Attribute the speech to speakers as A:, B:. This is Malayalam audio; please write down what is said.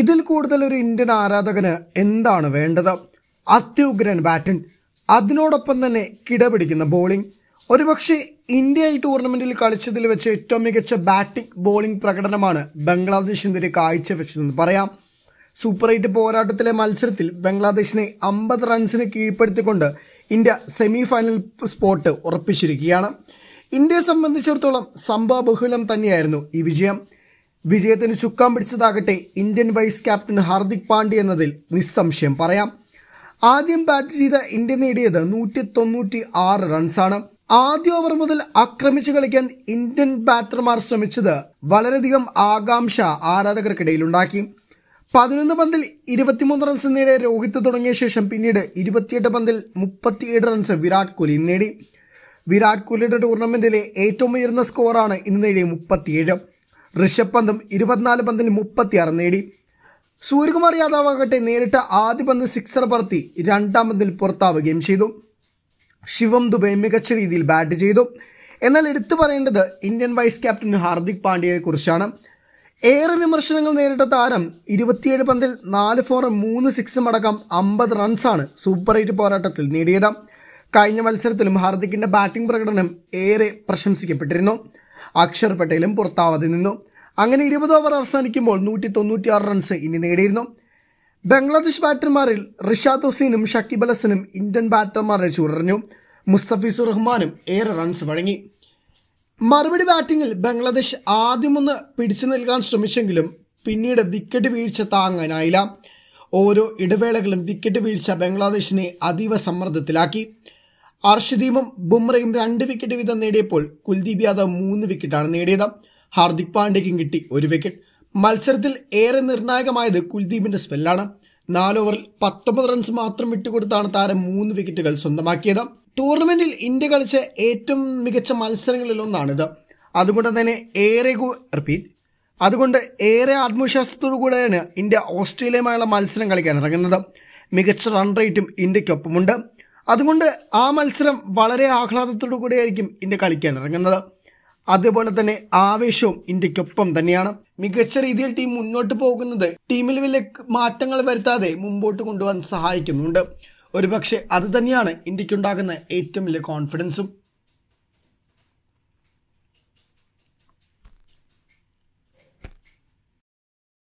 A: ഇതിൽ കൂടുതൽ ഒരു ഇന്ത്യൻ ആരാധകന് എന്താണ് വേണ്ടത് അത്യുഗ്രൻ ബാറ്റിംഗ് അതിനോടൊപ്പം തന്നെ കിടപിടിക്കുന്ന ബോളിംഗ് ഒരുപക്ഷെ ഇന്ത്യ ഈ ടൂർണമെന്റിൽ കളിച്ചതിൽ വെച്ച് ഏറ്റവും മികച്ച ബാറ്റിംഗ് ബോളിംഗ് പ്രകടനമാണ് ബംഗ്ലാദേശിനെതിരെ കാഴ്ചവെച്ചതെന്ന് പറയാം സൂപ്പർ എയ്റ്റ് പോരാട്ടത്തിലെ മത്സരത്തിൽ ബംഗ്ലാദേശിനെ അമ്പത് റൺസിന് കീഴ്പ്പെടുത്തിക്കൊണ്ട് ഇന്ത്യ സെമി ഫൈനൽ സ്പോട്ട് ഉറപ്പിച്ചിരിക്കുകയാണ് ഇന്ത്യയെ സംബന്ധിച്ചിടത്തോളം സംഭവബഹുലം തന്നെയായിരുന്നു ഈ വിജയം വിജയത്തിന് ചുക്കാൻ പിടിച്ചതാകട്ടെ Indian vice captain Hardik Pandya എന്നതിൽ നിസ്സംശയം പറയാം ആദ്യം ബാറ്റ് ചെയ്ത ഇന്ത്യ നേടിയത് നൂറ്റി തൊണ്ണൂറ്റി ആറ് റൺസാണ് ആദ്യ ഓവർ മുതൽ ആക്രമിച്ചു കളിക്കാൻ ഇന്ത്യൻ ബാറ്റർമാർ ശ്രമിച്ചത് വളരെയധികം ആകാംക്ഷ ആരാധകർക്കിടയിലുണ്ടാക്കി പതിനൊന്ന് പന്തിൽ ഇരുപത്തിമൂന്ന് റൺസ് നേടിയ രോഹിത് തുടങ്ങിയ ശേഷം പിന്നീട് ഇരുപത്തിയെട്ട് പന്തിൽ മുപ്പത്തിയേഴ് റൺസ് വിരാട് കോഹ്ലിയും നേടി വിരാട് കോഹ്ലിയുടെ ടൂർണമെന്റിലെ ഏറ്റവും ഉയർന്ന സ്കോറാണ് ഇന്ന് നേടിയ മുപ്പത്തിയേഴ് ഋഷഭ് പന്തും ഇരുപത്തിനാല് പന്തിൽ മുപ്പത്തിയാറ് നേടി സൂര്യകുമാർ യാദവ് ആകട്ടെ നേരിട്ട് ആദ്യ പന്ത് സിക്സർ പറത്തി രണ്ടാം പന്തിൽ പുറത്താവുകയും ചെയ്തു ശിവം ദുബൈ മികച്ച രീതിയിൽ ബാറ്റ് ചെയ്തു എന്നാൽ എടുത്തു പറയേണ്ടത് ഇന്ത്യൻ വൈസ് ക്യാപ്റ്റൻ ഹാർദിക് പാണ്ഡ്യയെക്കുറിച്ചാണ് ഏറെ വിമർശനങ്ങൾ നേരിട്ട താരം ഇരുപത്തിയേഴ് പന്തിൽ നാല് ഫോറും മൂന്ന് സിക്സും അടക്കം അമ്പത് റൺസാണ് സൂപ്പർ എയ്റ്റ് പോരാട്ടത്തിൽ നേടിയത് കഴിഞ്ഞ മത്സരത്തിലും ഹാർദിക്കിൻ്റെ ബാറ്റിംഗ് പ്രകടനം ഏറെ പ്രശംസിക്കപ്പെട്ടിരുന്നു അക്ഷർ പട്ടേലും പുറത്താവാതെ നിന്നു അങ്ങനെ ഇരുപത് ഓവർ അവസാനിക്കുമ്പോൾ നൂറ്റി തൊണ്ണൂറ്റിയാറ് റൺസ് ഇനി നേടിയിരുന്നു ബംഗ്ലാദേശ് ബാറ്റർമാരിൽ റിഷാദ് ഹുസൈനും ഷക്കിബ് അലസനും ഇന്ത്യൻ ബാറ്റർമാരെ ചൂടറിഞ്ഞു മുസ്തഫീസ് റഹ്മാനും ഏറെ റൺസ് വഴങ്ങി മറുപടി ബാറ്റിംഗിൽ ബംഗ്ലാദേശ് ആദ്യമൊന്ന് പിടിച്ചു നൽകാൻ ശ്രമിച്ചെങ്കിലും പിന്നീട് വിക്കറ്റ് വീഴ്ച താങ്ങാനായില്ല ഓരോ ഇടവേളകളും വിക്കറ്റ് വീഴ്ച ബംഗ്ലാദേശിനെ അതീവ സമ്മർദ്ദത്തിലാക്കി അർഷദീപും ബുംറയും രണ്ട് വിക്കറ്റ് വീതം നേടിയപ്പോൾ കുൽദീപ് യാദവ് മൂന്ന് വിക്കറ്റാണ് നേടിയത് ഹാർദിക് പാണ്ഡ്യയ്ക്കും കിട്ടി ഒരു വിക്കറ്റ് മത്സരത്തിൽ ഏറെ നിർണായകമായത് കുൽദീപിന്റെ സ്പെല്ലാണ് നാല് ഓവറിൽ പത്തൊമ്പത് റൺസ് മാത്രം വിട്ടുകൊടുത്താണ് താരം മൂന്ന് വിക്കറ്റുകൾ സ്വന്തമാക്കിയത് ടൂർണമെന്റിൽ ഇന്ത്യ കളിച്ച ഏറ്റവും മികച്ച മത്സരങ്ങളിൽ ഒന്നാണിത് അതുകൊണ്ട് തന്നെ ഏറെ റിപ്പീറ്റ് അതുകൊണ്ട് ഏറെ കൂടെയാണ് ഇന്ത്യ ഓസ്ട്രേലിയയുമായുള്ള മത്സരം കളിക്കാൻ ഇറങ്ങുന്നത് മികച്ച റൺ റേറ്റും ഇന്ത്യക്കൊപ്പമുണ്ട് അതുകൊണ്ട് ആ മത്സരം വളരെ ആഹ്ലാദത്തോടു കൂടിയായിരിക്കും ഇന്ത്യ കളിക്കാൻ ഇറങ്ങുന്നത് അതുപോലെ തന്നെ ആവേശവും ഇന്ത്യക്കൊപ്പം തന്നെയാണ് മികച്ച രീതിയിൽ ടീം മുന്നോട്ട് പോകുന്നത് ടീമിൽ വലിയ മാറ്റങ്ങൾ വരുത്താതെ മുമ്പോട്ട് കൊണ്ടുപോകാൻ സഹായിക്കുന്നുണ്ട് ഒരുപക്ഷെ അത് തന്നെയാണ് ഇന്ത്യക്കുണ്ടാകുന്ന ഏറ്റവും വലിയ കോൺഫിഡൻസും